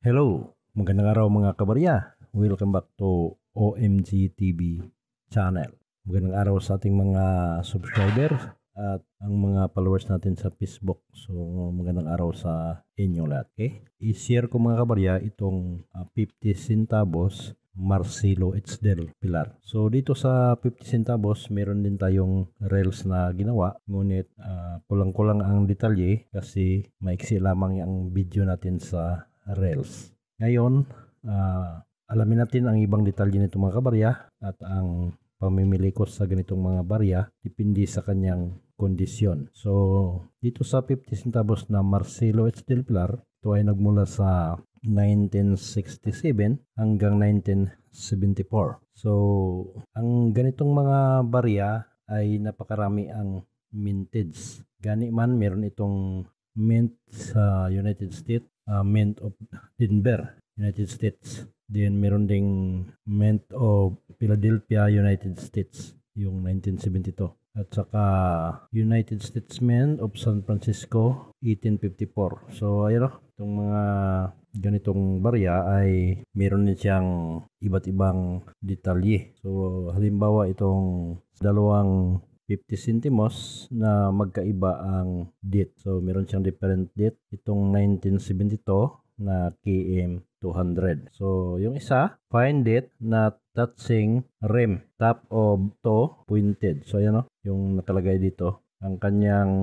Hello, magandang araw mga kabarya. Welcome back to OMG TV channel. Magandang araw sa ating mga subscribers at ang mga followers natin sa Facebook. So magandang araw sa inyo lahat. Okay? I-share ko mga kabarya itong uh, ah, 50 centavos Marcelo Itzdel Pilar. So dito sa 50 centavos, meron din tayong rails na ginawa. Ngunit uh, kulang-kulang ang detalye kasi maiksi lamang ang video natin sa Rails. Ngayon, uh, alamin natin ang ibang detalye nito mga kabarya at ang pamimili ko sa ganitong mga barya depende sa kanyang kondisyon. So, dito sa 50 centavos na Marcelo H. Del Pilar, ito ay nagmula sa 1967 hanggang 1974. So, ang ganitong mga barya ay napakarami ang minted. Gani man, meron itong mint sa United States, uh, Mint of Denver, United States. Then meron ding Mint of Philadelphia, United States, yung 1972. At saka United States Mint of San Francisco, 1854. So ayun o, oh, itong mga ganitong barya ay meron din siyang iba't ibang detalye. So halimbawa itong dalawang 50 centimos na magkaiba ang date. So meron siyang different date. Itong 1972 na KM 200. So yung isa, fine date na touching rim top of to pointed. So ayan o, oh, yung nakalagay dito ang kanyang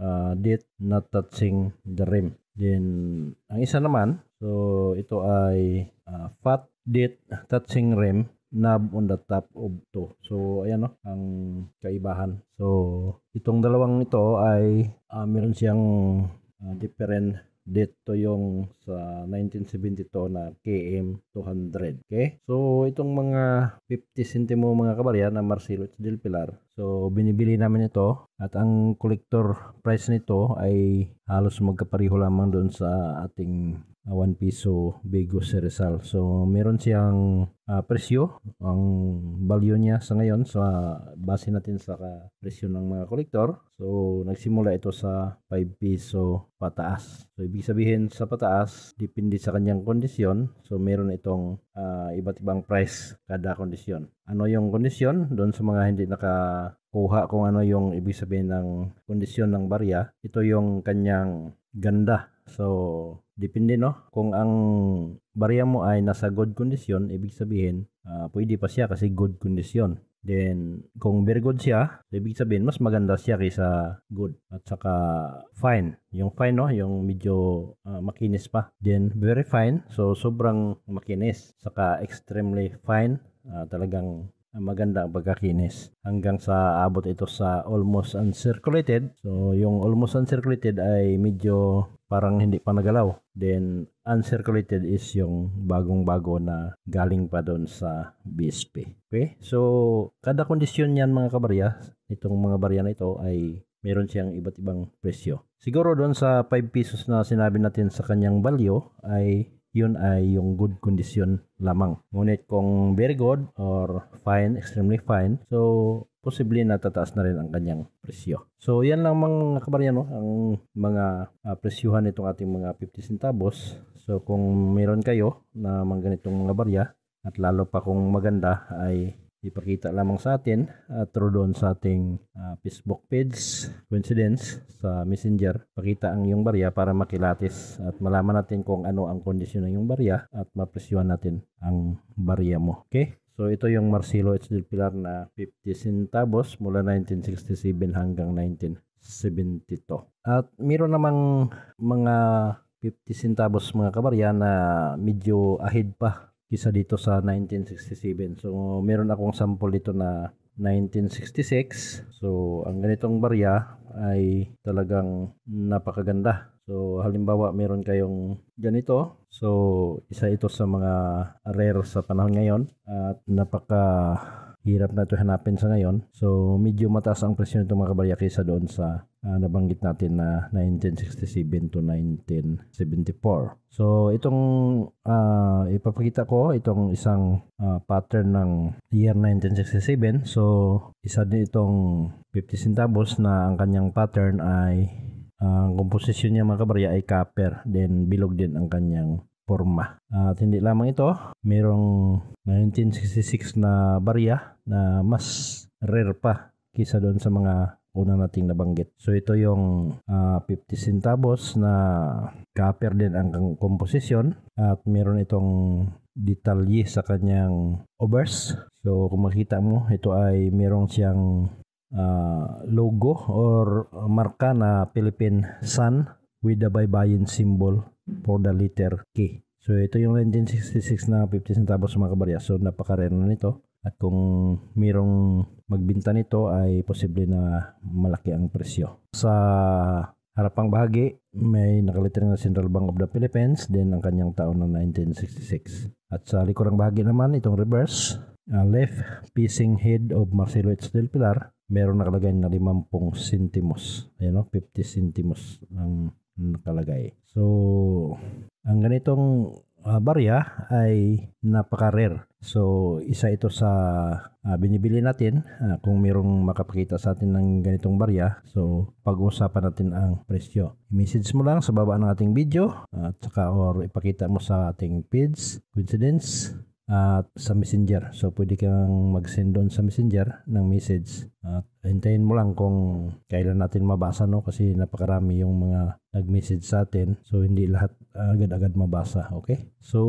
uh, date na touching the rim. Then, ang isa naman, so ito ay uh, fat date touching rim knob on the top of to. So, ayan no, ang kaibahan. So, itong dalawang ito ay uh, meron siyang uh, different dito yung sa 1972 na KM 200 okay so itong mga 50 centimo mga kabarya na Marcelo del Pilar so binibili namin ito at ang collector price nito ay halos magkapareho lamang doon sa ating uh, 1 piso Bago sa Rizal. So meron siyang uh, presyo ang value niya sa ngayon sa so, uh, base natin sa uh, presyo ng mga kolektor. So nagsimula ito sa 5 piso pataas. So ibig sabihin sa pataas depende sa kanyang kondisyon. So meron itong uh, iba't ibang price kada kondisyon. Ano yung kondisyon doon sa mga hindi naka kuha kung ano yung ibig sabihin ng kondisyon ng barya, ito yung kanyang ganda. So, Depende no. Kung ang barya mo ay nasa good condition, ibig sabihin, uh, pwede pa siya kasi good condition. Then, kung very good siya, ibig sabihin, mas maganda siya kaysa good. At saka, fine. Yung fine, no? Yung medyo uh, makinis pa. Then, very fine. So, sobrang makinis. Saka, extremely fine. Uh, talagang maganda ang pagkakinis hanggang sa abot ito sa almost uncirculated. So yung almost uncirculated ay medyo parang hindi pa nagalaw. Then uncirculated is yung bagong-bago na galing pa doon sa BSP. Okay? So kada kondisyon niyan mga kabarya, itong mga barya na ito ay meron siyang iba't ibang presyo. Siguro doon sa 5 pesos na sinabi natin sa kanyang value ay yun ay yung good condition lamang. Ngunit kung very good or fine, extremely fine, so posible natataas na rin ang kanyang presyo. So yan lang mga no? ang mga uh, presyuhan nitong ating mga 50 centavos. So kung meron kayo na mga ganitong mga barya at lalo pa kung maganda ay ipakita lamang sa atin at ah, through doon sa ating uh, Facebook page coincidence sa messenger pakita ang iyong barya para makilatis at malaman natin kung ano ang kondisyon ng iyong barya at mapresyuhan natin ang barya mo okay So ito yung Marcelo H. Del Pilar na 50 centavos mula 1967 hanggang 1972. At meron namang mga 50 centavos mga kabarya na medyo ahid pa isa dito sa 1967. So, meron akong sample dito na 1966. So, ang ganitong barya ay talagang napakaganda. So, halimbawa, meron kayong ganito. So, isa ito sa mga rare sa panahon ngayon at napaka hirap na ito hanapin sa ngayon. So, medyo mataas ang presyo nito mga kabarya kaysa doon sa uh, nabanggit natin na 1967 to 1974. So, itong uh, ipapakita ko, itong isang uh, pattern ng year 1967. So, isa din itong 50 centavos na ang kanyang pattern ay ang uh, komposisyon niya mga kabarya ay copper. Then, bilog din ang kanyang forma. At hindi lamang ito, mayroong 1966 na barya na mas rare pa kisa doon sa mga una nating nabanggit. So ito yung uh, ah, 50 centavos na copper din ang composition at meron itong detalye sa kanyang obverse. So kung makita mo, ito ay merong siyang uh, logo or marka na Philippine Sun with the baybayin symbol for the liter K. So ito yung 1966 na 50 centavos mga kabarya. So napaka-rare na nito. At kung mayroong magbinta nito ay posible na malaki ang presyo. Sa harapang bahagi, may nakaliter ng Central Bank of the Philippines, then ang kanyang taon na 1966. At sa likurang bahagi naman, itong reverse, uh, left facing head of Marcelo H. Del Pilar, meron nakalagay na 50 centimos. Ayan o, 50 centimos ang nakalagay. So, ang ganitong uh, barya ay napaka-rare. So, isa ito sa uh, binibili natin. Uh, kung mayroong makapakita sa atin ng ganitong barya, so pag-uusapan natin ang presyo. I-message mo lang sa baba ng ating video uh, at saka or ipakita mo sa ating feeds, coincidence, at sa messenger. So pwede kang mag-send doon sa messenger ng message at hintayin mo lang kung kailan natin mabasa no kasi napakarami yung mga nag-message sa atin. So hindi lahat agad-agad mabasa, okay? So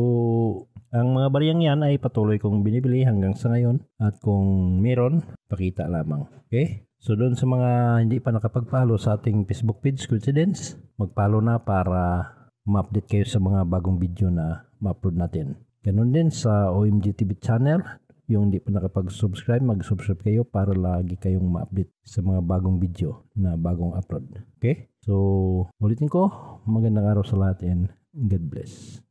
ang mga bariyang yan ay patuloy kong binibili hanggang sa ngayon at kung meron, pakita lamang, okay? So doon sa mga hindi pa nakapag-follow sa ating Facebook page, Coincidence, mag-follow na para ma-update kayo sa mga bagong video na ma-upload natin. Ganun din sa OMG TV channel. Yung hindi pa nakapag-subscribe, mag-subscribe kayo para lagi kayong ma-update sa mga bagong video na bagong upload. Okay? So, ulitin ko, magandang araw sa lahat and God bless.